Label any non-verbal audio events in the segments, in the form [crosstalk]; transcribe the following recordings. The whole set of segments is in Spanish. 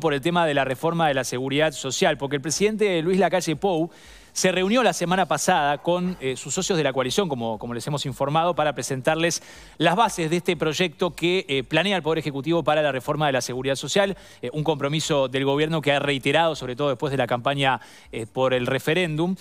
por el tema de la reforma de la seguridad social, porque el presidente Luis Lacalle Pou se reunió la semana pasada con eh, sus socios de la coalición, como, como, les hemos informado, para presentarles las bases de este proyecto que eh, planea el Poder Ejecutivo para la reforma de la seguridad social, eh, un compromiso del gobierno que ha reiterado, sobre todo después de la campaña por el referéndum.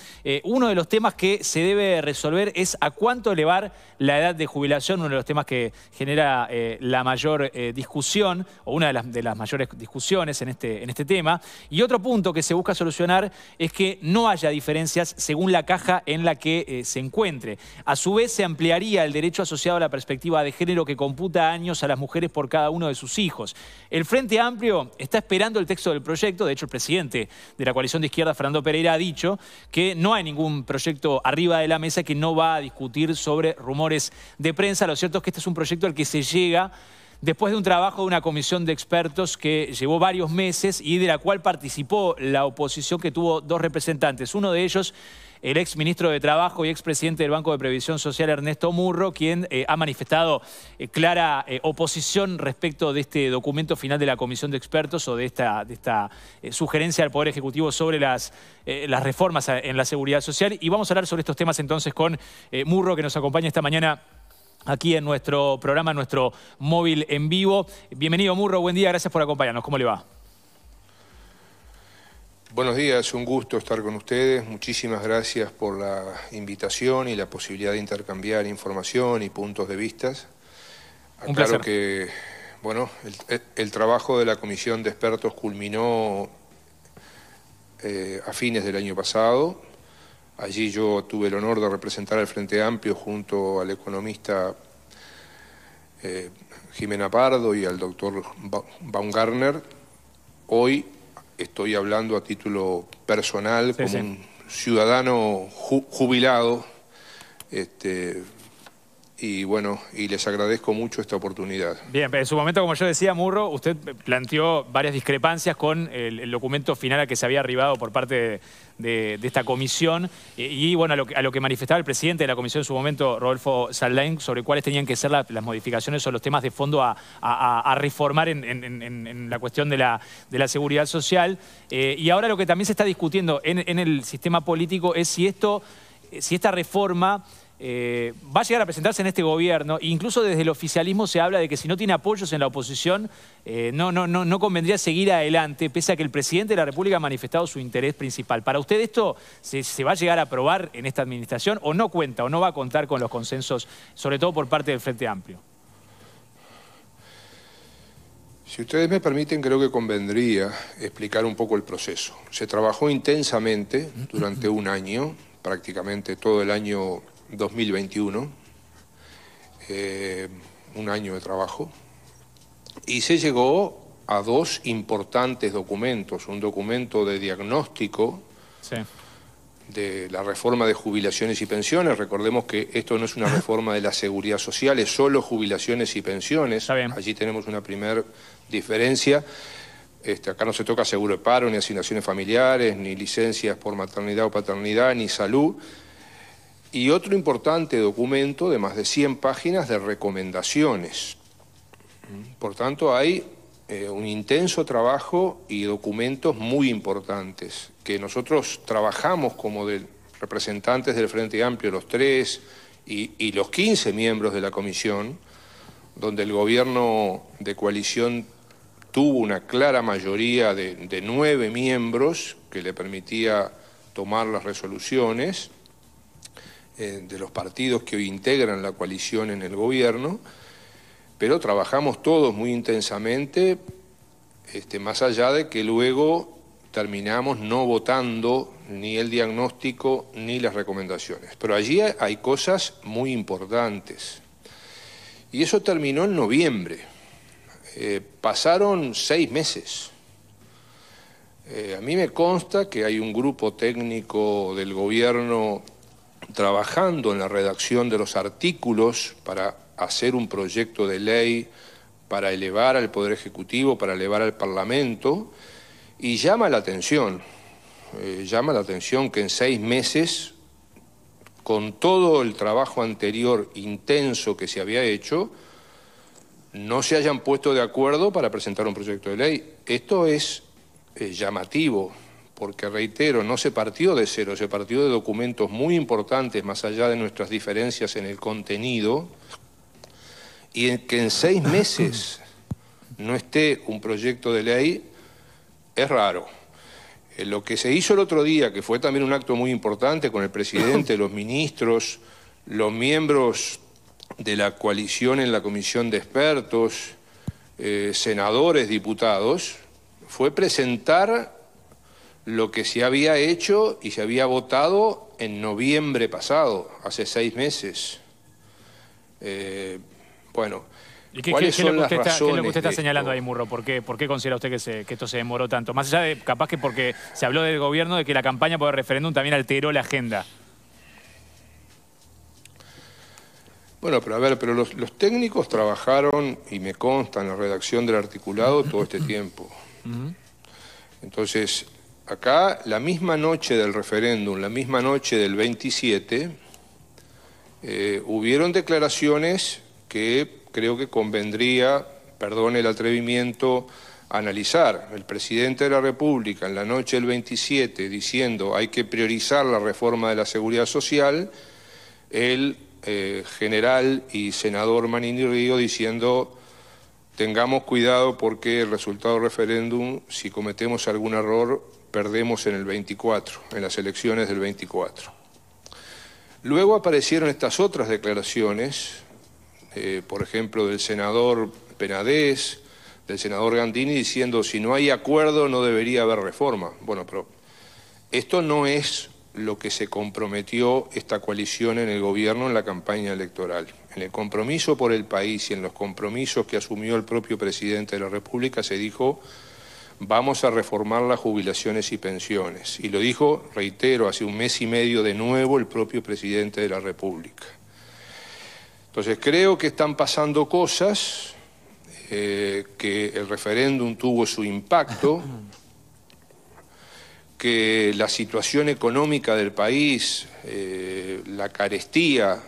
uno de los temas que se debe resolver es a cuánto elevar la edad de jubilación, uno de los temas que genera la mayor discusión, o una de las, de las mayores discusiones en este, en este tema. Y otro punto que se busca solucionar es que no haya diferencia según la caja en la que eh, se encuentre. A su vez, se ampliaría el derecho asociado a la perspectiva de género que computa años a las mujeres por cada uno de sus hijos. El Frente Amplio está esperando el texto del proyecto. De hecho, el presidente de la coalición de izquierda, Fernando Pereira, ha dicho que no hay ningún proyecto arriba de la mesa que no va a discutir sobre rumores de prensa. Lo cierto es que este es un proyecto al que se llega después de un trabajo de una comisión de expertos que llevó varios meses y de la cual participó la oposición que tuvo dos representantes. Uno de ellos, el ex Ministro de Trabajo y expresidente del Banco de Previsión Social, Ernesto Murro, quien eh, ha manifestado eh, clara eh, oposición respecto de este documento final de la comisión de expertos o de esta, sugerencia al Poder Ejecutivo sobre las reformas en la seguridad social. Y vamos a hablar sobre estos temas entonces con Murro, que nos acompaña esta mañana aquí en nuestro programa, en nuestro móvil en vivo. Bienvenido, Murro, buen día, gracias por acompañarnos. ¿Cómo le va? Buenos días, un gusto estar con ustedes. Muchísimas gracias por la invitación y la posibilidad de intercambiar información y puntos de vistas. Claro que, bueno, el, trabajo de la comisión de expertos culminó eh, a fines del año pasado Allí yo tuve el honor de representar al Frente Amplio junto al economista eh, Jimena Pardo y al doctor Baumgartner. Hoy estoy hablando a título personal como un ciudadano jubilado, este, y bueno, y les agradezco mucho esta oportunidad. Bien, en su momento, como yo decía, Murro, usted planteó varias discrepancias con el, documento final a que se había arribado por parte de, esta comisión y, bueno, a lo, que manifestaba el presidente de la comisión en su momento, Rodolfo Saldain, sobre cuáles tenían que ser las modificaciones o los temas de fondo a, reformar en, la cuestión de la, seguridad social. Eh, y ahora lo que también se está discutiendo en el sistema político es si esto, si esta reforma eh, va a llegar a presentarse en este gobierno, incluso desde el oficialismo se habla de que si no tiene apoyos en la oposición, eh, no, no, no, no convendría seguir adelante, pese a que el presidente de la República ha manifestado su interés principal. ¿Para usted esto se, se va a llegar a aprobar en esta administración o no cuenta o no va a contar con los consensos, sobre todo por parte del Frente Amplio? Si ustedes me permiten, creo que convendría explicar un poco el proceso. Se trabajó intensamente durante un año, prácticamente todo el año 2021, eh, un año de trabajo, y se llegó a dos importantes documentos, un documento de diagnóstico de la reforma de jubilaciones y pensiones, recordemos que esto no es una [laughs] reforma de la seguridad social, es solo jubilaciones y pensiones, allí tenemos una primera diferencia, este, acá no se toca seguro de paro, ni asignaciones familiares, ni licencias por maternidad o paternidad, ni salud, y otro importante documento de más de 100 páginas de recomendaciones. Por tanto, hay eh, un intenso trabajo y documentos muy importantes que nosotros trabajamos como representantes del Frente Amplio, los tres y, los 15 miembros de la comisión, donde el gobierno de coalición tuvo una clara mayoría de nueve miembros que le permitía tomar las resoluciones eh, de los partidos que hoy integran la coalición en el gobierno, pero trabajamos todos muy intensamente, este, más allá de que luego terminamos no votando ni el diagnóstico ni las recomendaciones. Pero allí hay cosas muy importantes. Y eso terminó en noviembre. Eh, pasaron seis meses. Eh, a mí me consta que hay un grupo técnico del gobierno trabajando en la redacción de los artículos para hacer un proyecto de ley para elevar al Poder Ejecutivo, para elevar al Parlamento, y llama la atención, eh, llama la atención que en seis meses, con todo el trabajo anterior intenso que se había hecho, no se hayan puesto de acuerdo para presentar un proyecto de ley. Esto es eh, llamativo porque reitero, no se partió de cero, se partió de documentos muy importantes, más allá de nuestras diferencias en el contenido, y que en seis [laughs] meses no esté un proyecto de ley es raro. Eh, lo que se hizo el otro día, que fue también un acto muy importante con el presidente, [laughs] los ministros, los miembros de la coalición en la comisión de expertos, eh, senadores, diputados, fue presentar lo que se había hecho y se había votado en noviembre pasado, hace seis meses. bueno, qué, es lo que usted está señalando ahí, Murro? ¿Por qué, considera usted que, esto se demoró tanto? Más allá de, capaz que porque se habló del gobierno de que la campaña por el referéndum también alteró la agenda. Bueno, pero a ver, pero los, los técnicos trabajaron, y me consta, en la redacción del articulado todo este [laughs] tiempo. Entonces, Acá, la misma noche del referéndum, la misma noche del 27, eh, hubieron declaraciones que creo que convendría, perdón el atrevimiento, analizar. El presidente de la República en la noche del 27 diciendo hay que priorizar la reforma de la seguridad social, el eh, general y senador Manini Río diciendo tengamos cuidado porque el resultado del referéndum, si cometemos algún error, perdemos en el 24, en las elecciones del 24. Luego aparecieron estas otras declaraciones, eh, por ejemplo, del senador Penadez, del senador Gandini, diciendo si no hay acuerdo no debería haber reforma. Bueno, pero esto no es lo que se comprometió esta coalición en el gobierno en la campaña electoral. En el compromiso por el país y en los compromisos que asumió el propio presidente de la República se dijo vamos a reformar las jubilaciones y pensiones. Y lo dijo, reitero, hace un mes y medio de nuevo el propio presidente de la República. Entonces creo que están pasando cosas, eh, que el referéndum tuvo su impacto, [coughs] que la situación económica del país, eh, la carestía,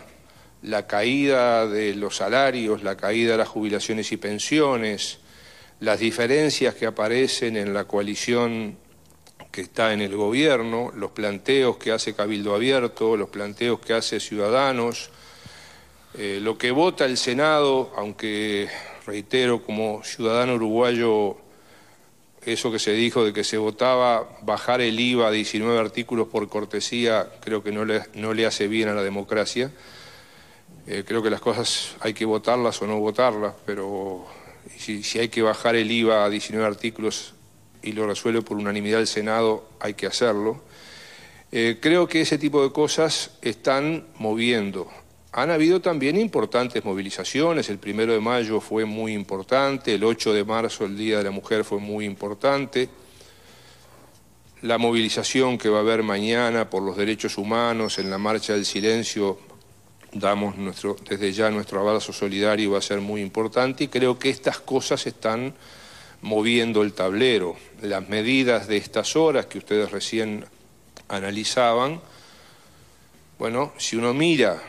la caída de los salarios, la caída de las jubilaciones y pensiones, las diferencias que aparecen en la coalición que está en el gobierno, los planteos que hace Cabildo Abierto, los planteos que hace Ciudadanos, eh, lo que vota el Senado, aunque reitero como ciudadano uruguayo eso que se dijo de que se votaba bajar el IVA a 19 artículos por cortesía, creo que no le, no le hace bien a la democracia. Eh, creo que las cosas hay que votarlas o no votarlas, pero si, hay que bajar el IVA a 19 artículos y lo resuelve por unanimidad el Senado, hay que hacerlo. Eh, creo que ese tipo de cosas están moviendo. Han habido también importantes movilizaciones, el primero de mayo fue muy importante, el 8 de marzo, el Día de la Mujer, fue muy importante. La movilización que va a haber mañana por los derechos humanos en la Marcha del Silencio damos nuestro, desde ya nuestro abrazo solidario va a ser muy importante y creo que estas cosas están moviendo el tablero. Las medidas de estas horas que ustedes recién analizaban, bueno, si uno mira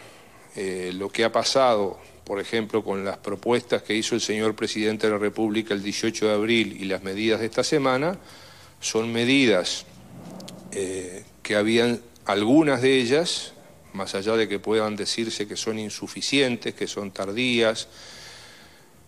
eh, lo que ha pasado, por ejemplo, con las propuestas que hizo el señor presidente de la República el 18 de abril y las medidas de esta semana, son medidas eh, que habían algunas de ellas más allá de que puedan decirse que son insuficientes, que son tardías.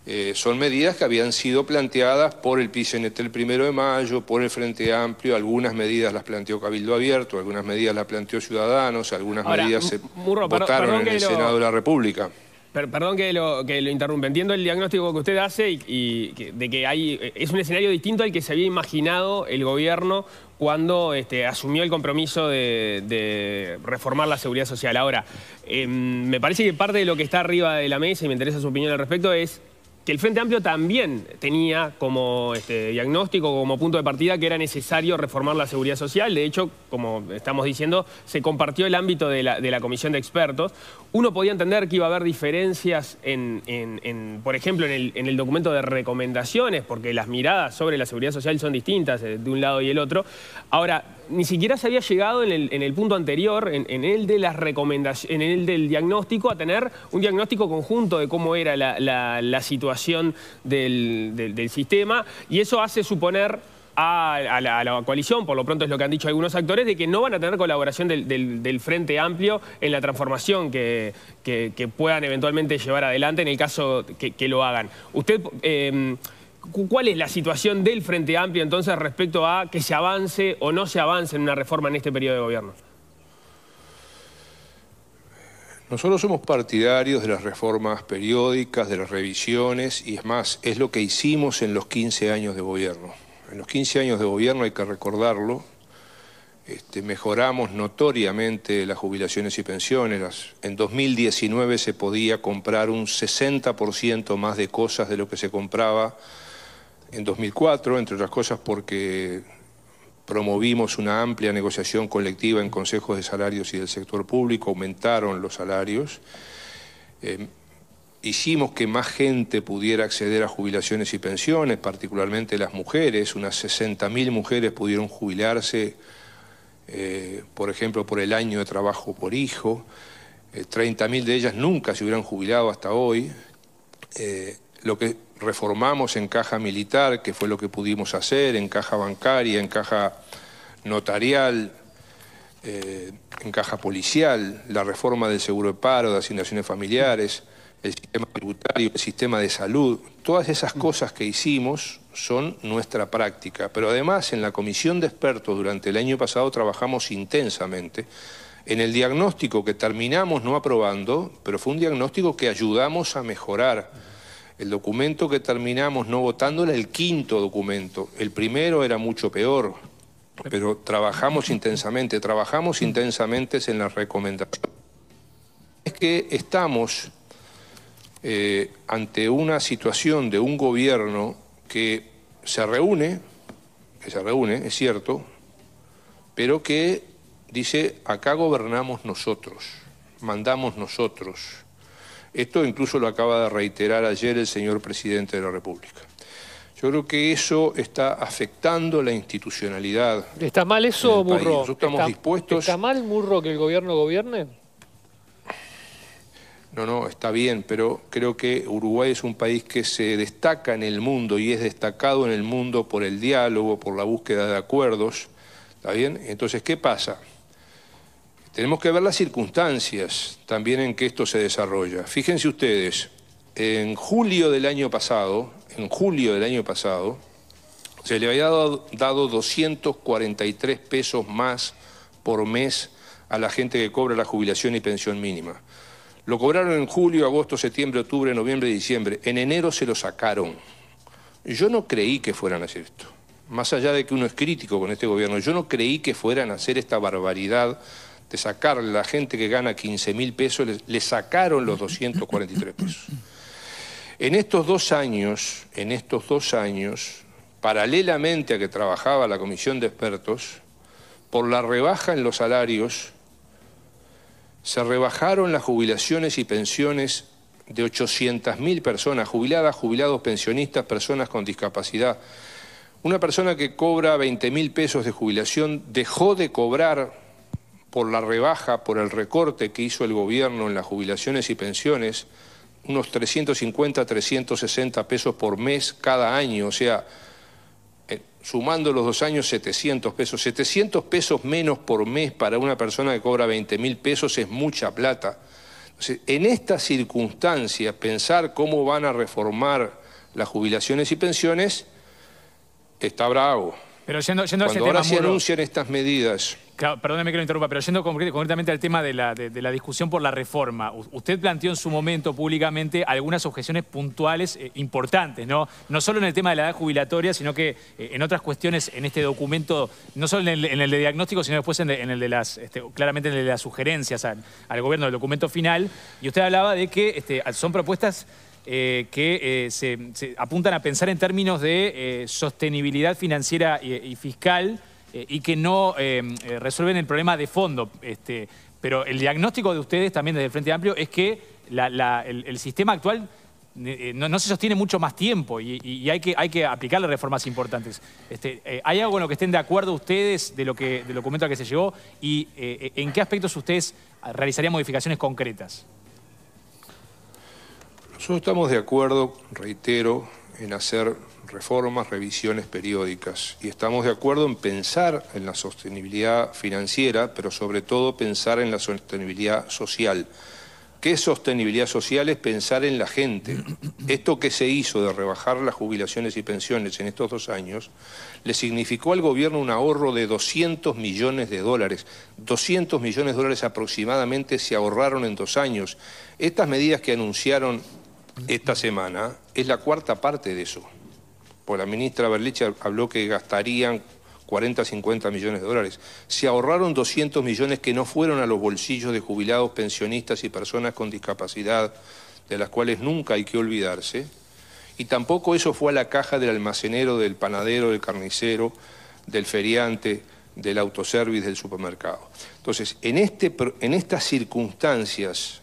Eh, son medidas que habían sido planteadas por el PICNT el primero de mayo, por el Frente Amplio, algunas medidas las planteó Cabildo Abierto, algunas medidas las planteó Ciudadanos, algunas medidas se votaron en el Senado de la República. perdón que lo, que interrumpa. Entiendo el diagnóstico que usted hace y, de que hay, eh, es un escenario distinto al que se había imaginado el gobierno cuando este, asumió el compromiso de, reformar la seguridad social. Ahora, em, me parece que parte de lo que está arriba de la mesa, y me interesa su opinión al respecto, es el Frente Amplio también tenía como este, diagnóstico, como punto de partida, que era necesario reformar la seguridad social. De hecho, como estamos diciendo, se compartió el ámbito de la, comisión de expertos. Uno podía entender que iba a haber diferencias, en, por ejemplo, en el, documento de recomendaciones, porque las miradas sobre la seguridad social son distintas eh, de un lado y el otro. Ahora, ni siquiera se había llegado en el, punto anterior, en, el de las recomendaciones, en el del diagnóstico, a tener un diagnóstico conjunto de cómo era la, situación del, sistema. Y eso hace suponer a la, coalición, por lo pronto es lo que han dicho algunos actores, de que no van a tener colaboración del, Frente Amplio en la transformación que, puedan eventualmente llevar adelante en el caso que, lo hagan. Usted... Eh, ¿Cuál es la situación del Frente Amplio entonces respecto a que se avance o no se avance en una reforma en este periodo de gobierno? Nosotros somos partidarios de las reformas periódicas, de las revisiones, y es más, es lo que hicimos en los 15 años de gobierno. En los 15 años de gobierno, hay que recordarlo, este, mejoramos notoriamente las jubilaciones y pensiones. en 2019 se podía comprar un 60% más de cosas de lo que se compraba en 2004, entre otras cosas porque promovimos una amplia negociación colectiva en consejos de salarios y del sector público, aumentaron los salarios, em, hicimos que más gente pudiera acceder a jubilaciones y pensiones, particularmente las mujeres, unas 60.000 mujeres pudieron jubilarse, eh, por ejemplo, por el año de trabajo por hijo, 30.000 eh, de ellas nunca se hubieran jubilado hasta hoy, eh, lo que reformamos en caja militar, que fue lo que pudimos hacer, en caja bancaria, en caja notarial, eh, en caja policial, la reforma del seguro de paro, de asignaciones familiares, el sistema tributario, el sistema de salud. Todas esas mm. cosas que hicimos son nuestra práctica. Pero además en la comisión de expertos durante el año pasado trabajamos intensamente en el diagnóstico que terminamos no aprobando, pero fue un diagnóstico que ayudamos a mejorar el documento que terminamos no votando era el quinto documento. El primero era mucho peor, pero trabajamos intensamente, trabajamos intensamente en las recomendaciones. Es que estamos eh, ante una situación de un gobierno que se reúne, que se reúne, es cierto, pero que dice, acá gobernamos nosotros, mandamos nosotros. Esto incluso lo acaba de reiterar ayer el señor presidente de la República. Yo creo que eso está afectando la institucionalidad. ¿Está mal eso, Murro? estamos dispuestos... ¿Está mal, Murro, que el gobierno gobierne? No, no, está bien, pero creo que Uruguay es un país que se destaca en el mundo y es destacado en el mundo por el diálogo, por la búsqueda de acuerdos. ¿Está bien? Entonces, ¿qué pasa? Tenemos que ver las circunstancias también en que esto se desarrolla. Fíjense ustedes, en julio del año pasado, en julio del año pasado, se le había dado, 243 pesos más por mes a la gente que cobra la jubilación y pensión mínima. Lo cobraron en julio, agosto, septiembre, octubre, noviembre, diciembre. En enero se lo sacaron. Yo no creí que fueran a hacer esto. Más allá de que uno es crítico con este gobierno, yo no creí que fueran a hacer esta barbaridad sacarle a la gente que gana 15 mil pesos, le, sacaron los 243 pesos. En estos dos años, en estos dos años, paralelamente a que trabajaba la comisión de expertos, por la rebaja en los salarios, se rebajaron las jubilaciones y pensiones de 800.000 personas, jubiladas, jubilados, pensionistas, personas con discapacidad. Una persona que cobra mil pesos de jubilación dejó de cobrar por la rebaja, por el recorte que hizo el gobierno en las jubilaciones y pensiones, unos 350, 360 pesos por mes cada año, o sea, eh, sumando los dos años 700 pesos. 700 pesos menos por mes para una persona que cobra 20 mil pesos es mucha plata. en estas circunstancias, pensar cómo van a reformar las jubilaciones y pensiones está bravo. Pero yendo, yendo Cuando ahora se anuncian estas medidas... perdóneme que lo interrumpa, pero yendo concretamente al tema de la, discusión por la reforma, usted planteó en su momento públicamente algunas objeciones puntuales eh, importantes, ¿no? No solo en el tema de la edad jubilatoria, sino que eh, en otras cuestiones en este documento, no solo en el, de diagnóstico, sino después en, el de las, este, claramente en el de las sugerencias al, gobierno del documento final. Y usted hablaba de que este, son propuestas eh, que eh, se, apuntan a pensar en términos de eh, sostenibilidad financiera y, fiscal y que no resuelven el problema de fondo. Este, pero el diagnóstico de ustedes también desde el Frente Amplio es que el, sistema actual no, se sostiene mucho más tiempo y, hay, que, aplicar las aplicarle reformas importantes. Este, ¿Hay algo en lo que estén de acuerdo ustedes de del documento a que se llevó? y en qué aspectos ustedes realizarían modificaciones concretas? Nosotros estamos de acuerdo, reitero, en hacer reformas, revisiones periódicas y estamos de acuerdo en pensar en la sostenibilidad financiera, pero sobre todo pensar en la sostenibilidad social. ¿Qué es sostenibilidad social? Es pensar en la gente. Esto que se hizo de rebajar las jubilaciones y pensiones en estos dos años le significó al gobierno un ahorro de 200 millones de dólares. 200 millones de dólares aproximadamente se ahorraron en dos años. Estas medidas que anunciaron esta semana es la cuarta parte de eso. Por pues la ministra Berlich habló que gastarían 40, 50 millones de dólares. Se ahorraron 200 millones que no fueron a los bolsillos de jubilados, pensionistas y personas con discapacidad, de las cuales nunca hay que olvidarse. Y tampoco eso fue a la caja del almacenero, del panadero, del carnicero, del feriante, del autoservice, del supermercado. Entonces, en, este, en estas circunstancias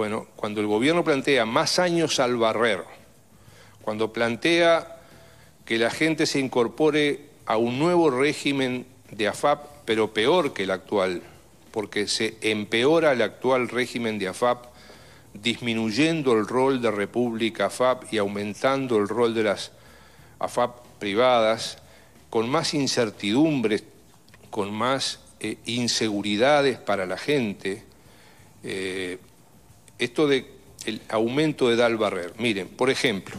bueno, cuando el gobierno plantea más años al barrer, cuando plantea que la gente se incorpore a un nuevo régimen de AFAP, pero peor que el actual, porque se empeora el actual régimen de AFAP, disminuyendo el rol de República AFAP y aumentando el rol de las AFAP privadas, con más incertidumbres, con más eh, inseguridades para la gente, eh, esto de el aumento de edad al barrer. Miren, por ejemplo,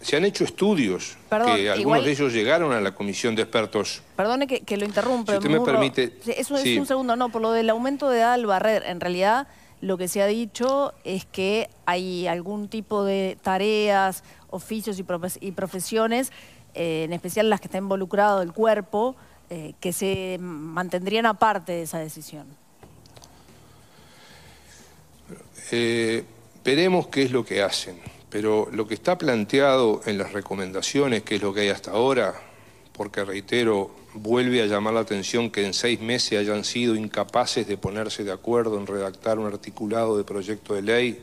se han hecho estudios que algunos de ellos llegaron a la comisión de expertos. Perdone que, lo interrumpa. Si usted me permite. Es un, es un, segundo, no, por lo del aumento de edad al barrer. En realidad, lo que se ha dicho es que hay algún tipo de tareas, oficios y, profesiones, eh, en especial las que está involucrado el cuerpo, eh, que se mantendrían aparte de esa decisión. Eh, veremos qué es lo que hacen, pero lo que está planteado en las recomendaciones, que es lo que hay hasta ahora, porque reitero, vuelve a llamar la atención que en seis meses hayan sido incapaces de ponerse de acuerdo en redactar un articulado de proyecto de ley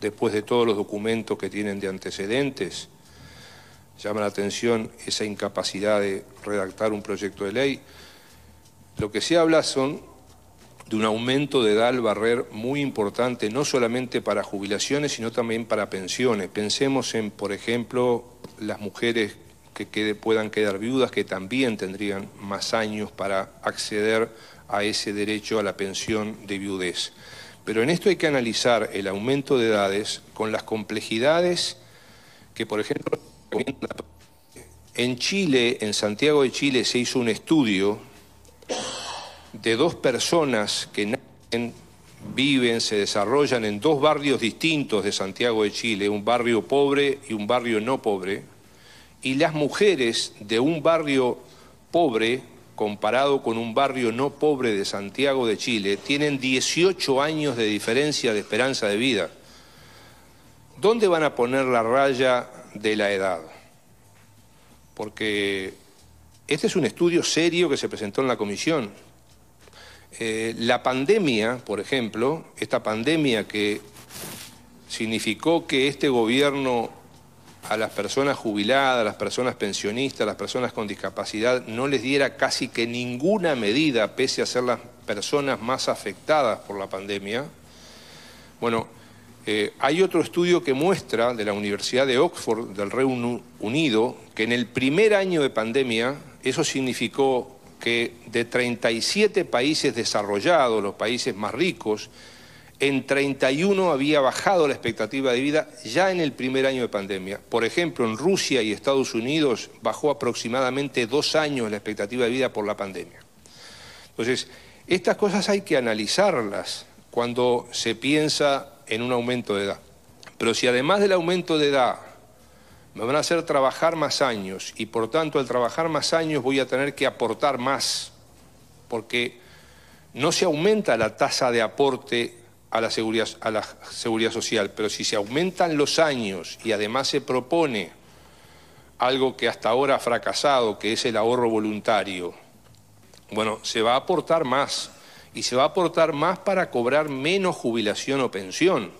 después de todos los documentos que tienen de antecedentes. Llama la atención esa incapacidad de redactar un proyecto de ley. Lo que se habla son de un aumento de edad al barrer muy importante, no solamente para jubilaciones, sino también para pensiones. Pensemos en, por ejemplo, las mujeres que puedan quedar viudas, que también tendrían más años para acceder a ese derecho a la pensión de viudez. Pero en esto hay que analizar el aumento de edades con las complejidades que, por ejemplo, en Chile, en Santiago de Chile, se hizo un estudio de dos personas que nacen, viven, se desarrollan en dos barrios distintos de Santiago de Chile, un barrio pobre y un barrio no pobre, y las mujeres de un barrio pobre comparado con un barrio no pobre de Santiago de Chile tienen 18 años de diferencia de esperanza de vida. ¿Dónde van a poner la raya de la edad? Porque este es un estudio serio que se presentó en la comisión. Eh, la pandemia, por ejemplo, esta pandemia que significó que este gobierno a las personas jubiladas, a las personas pensionistas, a las personas con discapacidad, no les diera casi que ninguna medida, pese a ser las personas más afectadas por la pandemia. Bueno, eh, hay otro estudio que muestra de la Universidad de Oxford, del Reino Unido, que en el primer año de pandemia, eso significó que de 37 países desarrollados, los países más ricos, en 31 había bajado la expectativa de vida ya en el primer año de pandemia. Por ejemplo, en Rusia y Estados Unidos bajó aproximadamente dos años la expectativa de vida por la pandemia. Entonces, estas cosas hay que analizarlas cuando se piensa en un aumento de edad. Pero si además del aumento de edad me van a hacer trabajar más años y por tanto al trabajar más años voy a tener que aportar más, porque no se aumenta la tasa de aporte a la seguridad, a la seguridad social, pero si se aumentan los años y además se propone algo que hasta ahora ha fracasado, que es el ahorro voluntario, bueno, se va a aportar más y se va a aportar más para cobrar menos jubilación o pensión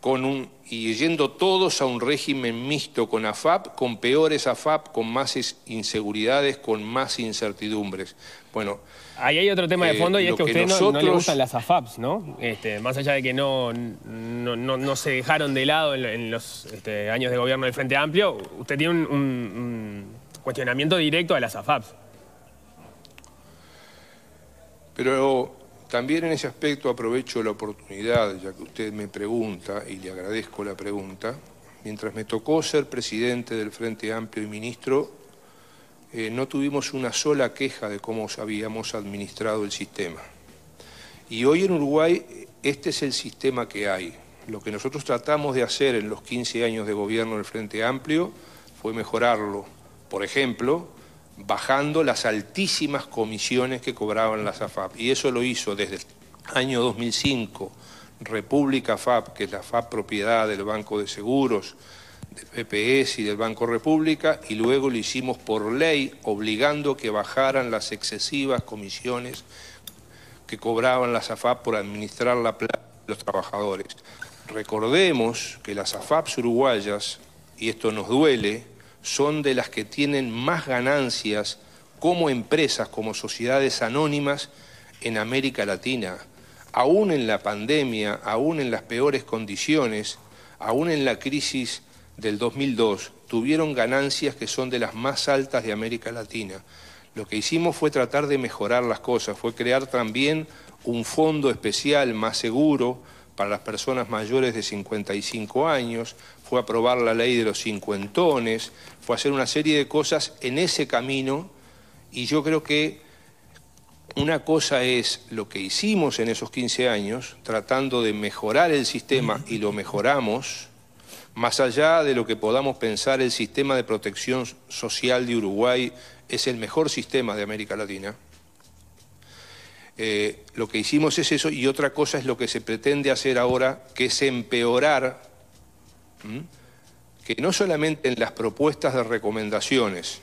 con un, y yendo todos a un régimen mixto con AFAP, con peores AFAP, con más inseguridades, con más incertidumbres. Bueno. Ahí hay otro tema de eh, fondo y es que usted no, le las AFAPs, ¿no? Este, más allá de que no, no, se dejaron de lado en, los este, años de gobierno del Frente Amplio, usted tiene un, un cuestionamiento directo a las AFAPs. Pero también en ese aspecto aprovecho la oportunidad, ya que usted me pregunta, y le agradezco la pregunta, mientras me tocó ser presidente del Frente Amplio y ministro, eh, no tuvimos una sola queja de cómo habíamos administrado el sistema. Y hoy en Uruguay este es el sistema que hay. Lo que nosotros tratamos de hacer en los 15 años de gobierno del Frente Amplio fue mejorarlo. Por ejemplo, bajando las altísimas comisiones que cobraban las AFAP. Y eso lo hizo desde el año 2005 República FAP, que es la AFAP propiedad del Banco de Seguros, del PPS y del Banco República, y luego lo hicimos por ley, obligando que bajaran las excesivas comisiones que cobraban las AFAP por administrar la plata de los trabajadores. Recordemos que las AFAPs uruguayas, y esto nos duele, son de las que tienen más ganancias como empresas, como sociedades anónimas en América Latina. Aún en la pandemia, aún en las peores condiciones, aún en la crisis del 2002, tuvieron ganancias que son de las más altas de América Latina. Lo que hicimos fue tratar de mejorar las cosas, fue crear también un fondo especial más seguro para las personas mayores de 55 años, fue aprobar la ley de los cincuentones, fue hacer una serie de cosas en ese camino y yo creo que una cosa es lo que hicimos en esos 15 años, tratando de mejorar el sistema y lo mejoramos, más allá de lo que podamos pensar, el sistema de protección social de Uruguay es el mejor sistema de América Latina. Eh, lo que hicimos es eso y otra cosa es lo que se pretende hacer ahora, que es empeorar que no solamente en las propuestas de recomendaciones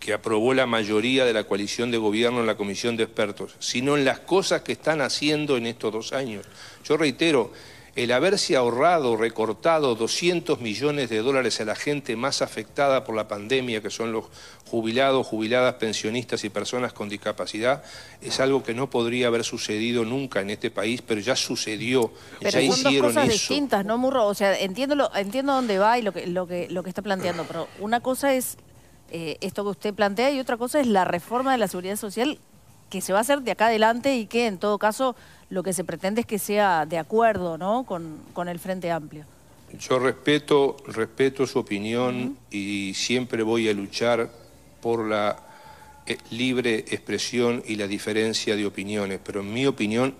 que aprobó la mayoría de la coalición de gobierno en la comisión de expertos, sino en las cosas que están haciendo en estos dos años. Yo reitero, el haberse ahorrado, recortado 200 millones de dólares a la gente más afectada por la pandemia, que son los jubilados, jubiladas, pensionistas y personas con discapacidad, es algo que no podría haber sucedido nunca en este país, pero ya sucedió, pero dos cosas distintas, ¿no, Murro? O sea, entiendo, lo, entiendo dónde va y lo que, lo, que, lo que está planteando, pero una cosa es eh, esto que usted plantea y otra cosa es la reforma de la seguridad social que se va a hacer de acá adelante y que en todo caso lo que se pretende es que sea de acuerdo ¿no? con, el Frente Amplio. Yo respeto, respeto su opinión y siempre voy a luchar por la eh, libre expresión y la diferencia de opiniones, pero en mi opinión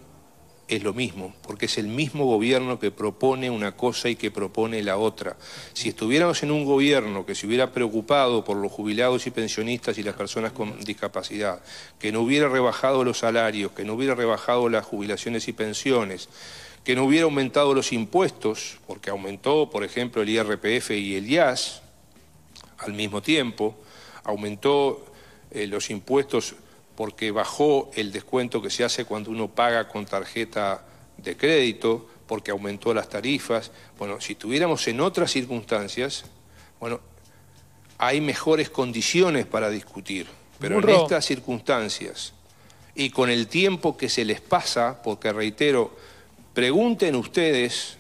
es lo mismo, porque es el mismo gobierno que propone una cosa y que propone la otra. Si estuviéramos en un gobierno que se hubiera preocupado por los jubilados y pensionistas y las personas con discapacidad, que no hubiera rebajado los salarios, que no hubiera rebajado las jubilaciones y pensiones, que no hubiera aumentado los impuestos, porque aumentó, por ejemplo, el IRPF y el IAS al mismo tiempo, aumentó eh, los impuestos porque bajó el descuento que se hace cuando uno paga con tarjeta de crédito, porque aumentó las tarifas. Bueno, si estuviéramos en otras circunstancias, bueno, hay mejores condiciones para discutir, pero en estas circunstancias y con el tiempo que se les pasa, porque reitero, pregunten ustedes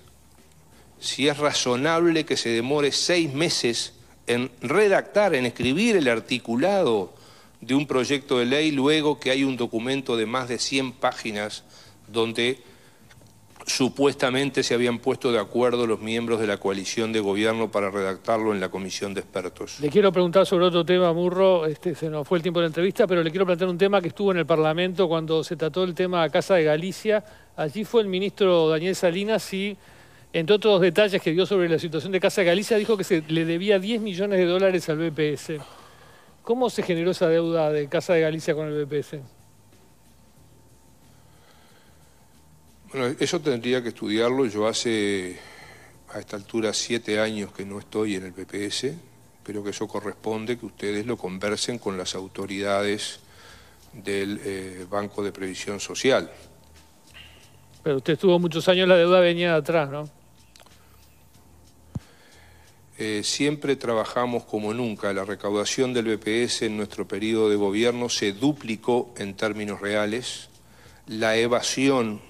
si es razonable que se demore seis meses en redactar, en escribir el articulado de un proyecto de ley luego que hay un documento de más de 100 páginas donde supuestamente se habían puesto de acuerdo los miembros de la coalición de gobierno para redactarlo en la comisión de expertos. Le quiero preguntar sobre otro tema, Murro, este, se nos fue el tiempo de la entrevista, pero le quiero plantear un tema que estuvo en el Parlamento cuando se trató el tema de Casa de Galicia. Allí fue el ministro Daniel Salinas y, entre otros detalles que dio sobre la situación de Casa de Galicia, dijo que se le debía 10 millones de dólares al BPS. ¿Cómo se generó esa deuda de Casa de Galicia con el BPS? Bueno, eso tendría que estudiarlo. Yo hace a esta altura siete años que no estoy en el BPS. Creo que eso corresponde que ustedes lo conversen con las autoridades del eh, Banco de Previsión Social. Pero usted estuvo muchos años, la deuda venía de atrás, ¿no? Eh, siempre trabajamos como nunca. La recaudación del BPS en nuestro periodo de gobierno se duplicó en términos reales. La evasión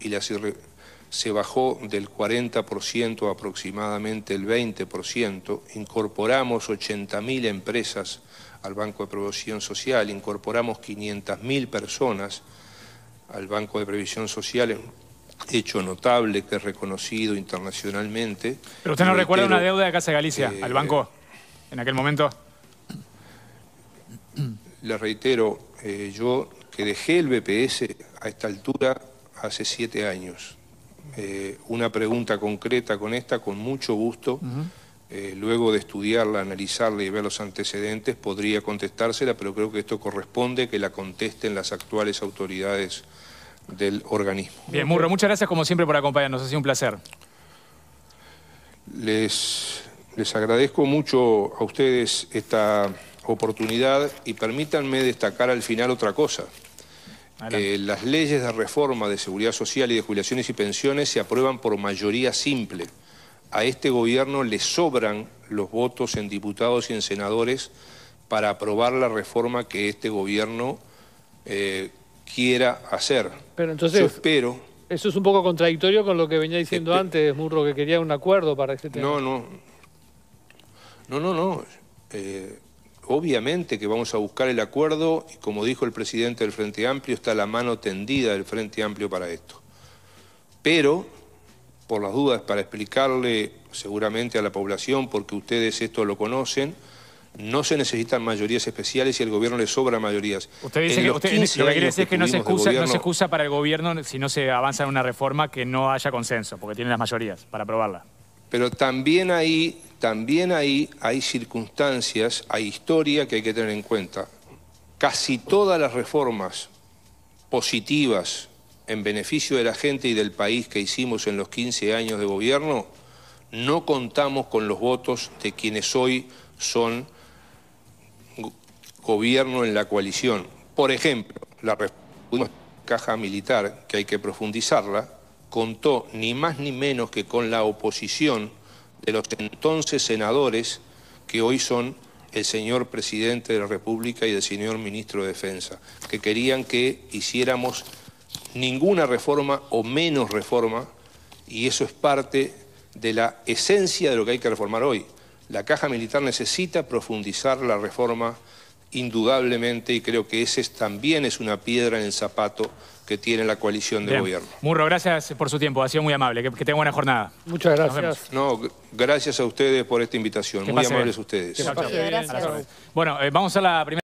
y la se bajó del 40% a aproximadamente el 20%. Incorporamos 80.000 empresas al Banco de Previsión Social, incorporamos 500.000 personas al Banco de Previsión Social hecho notable que es reconocido internacionalmente. ¿Pero usted no recuerda una deuda de Casa Galicia eh, al banco en aquel momento? Le reitero, eh, yo que dejé el BPS a esta altura hace siete años. Eh, una pregunta concreta con esta, con mucho gusto. luego de estudiarla, analizarla y ver los antecedentes, podría contestársela, pero creo que esto corresponde que la contesten las actuales autoridades del organismo. Bien, Murro, muchas gracias como siempre por acompañarnos, ha sido un placer. Les, les agradezco mucho a ustedes esta oportunidad y permítanme destacar al final otra cosa. Eh, las leyes de reforma de seguridad social y de jubilaciones y pensiones se aprueban por mayoría simple. A este gobierno le sobran los votos en diputados y en senadores para aprobar la reforma que este gobierno eh, quiera hacer. Pero entonces, Yo espero... Eso es un poco contradictorio con lo que venía diciendo este antes, Murro, que quería un acuerdo para este tema. No, no. No, no, no. Eh, obviamente que vamos a buscar el acuerdo y como dijo el presidente del Frente Amplio, está la mano tendida del Frente Amplio para esto. Pero, por las dudas, para explicarle seguramente a la población, porque ustedes esto lo conocen, no se necesitan mayorías especiales y el gobierno le sobra mayorías. Usted dice que, usted, lo que no se, excusa, para el gobierno si no se avanza en una reforma que no haya consenso, porque tiene las mayorías para aprobarla. Pero también ahí, también ahí hay circunstancias, hay historia que hay que tener en cuenta. Casi todas las reformas positivas en beneficio de la gente y del país que hicimos en los 15 años de gobierno, no contamos con los votos de quienes hoy son gobierno en la coalición. Por ejemplo, la caja militar, que hay que profundizarla, contó ni más ni menos que con la oposición de los entonces senadores que hoy son el señor presidente de la República y el señor ministro de Defensa, que querían que hiciéramos ninguna reforma o menos reforma, y eso es parte de la esencia de lo que hay que reformar hoy. La caja militar necesita profundizar la reforma indudablemente, y creo que ese también es una piedra en el zapato que tiene la coalición de gobierno. Murro, gracias por su tiempo, ha sido muy amable, que, tenga buena jornada. Muchas gracias. No, gracias a ustedes por esta invitación, muy amables ustedes. gracias. Bueno, eh, vamos a la primera...